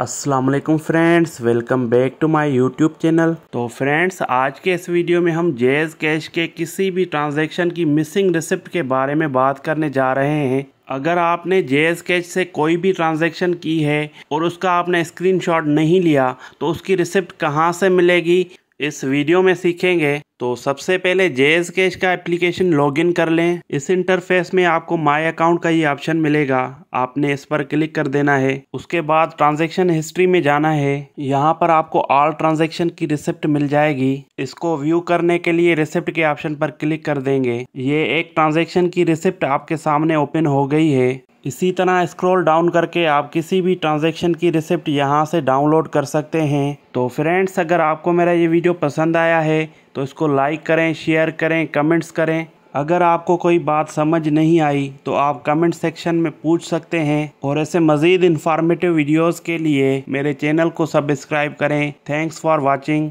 Aslam friends welcome back to my YouTube channel तो friends आज के इस वीडियो में हम जेज कैश के किसी भी ट्रांजैक्शन की मिसिंग रिसिप्ट के बारे में बात करने जा रहे हैं अगर आपने जेज कैश से कोई भी ट्रांजैक्शन की है और उसका आपने स्क्रीनशॉट नहीं लिया तो उसकी रिसिप्ट कहाँ से मिलेगी इस वीडियो में सीखेंगे तो सबसे पहले जेएस कैश का एप्लीकेशन लॉगिन कर लें इस इंटरफेस में आपको माय अकाउंट का ये ऑप्शन मिलेगा आपने इस पर क्लिक कर देना है उसके बाद ट्रांजैक्शन हिस्ट्री में जाना है यहाँ पर आपको ऑल ट्रांजैक्शन की रिसिप्ट मिल जाएगी इसको व्यू करने के लिए रिसिप्ट के ऑप्शन पर क्लिक कर देंगे ये एक ट्रांजेक्शन की रिसिप्ट आपके सामने ओपन हो गई है इसी तरह स्क्रॉल डाउन करके आप किसी भी ट्रांजैक्शन की रिसिप्ट यहाँ से डाउनलोड कर सकते हैं तो फ्रेंड्स अगर आपको मेरा ये वीडियो पसंद आया है तो इसको लाइक करें शेयर करें कमेंट्स करें अगर आपको कोई बात समझ नहीं आई तो आप कमेंट सेक्शन में पूछ सकते हैं और ऐसे मज़ीद इन्फॉर्मेटिव वीडियोज़ के लिए मेरे चैनल को सब्सक्राइब करें थैंक्स फॉर वॉचिंग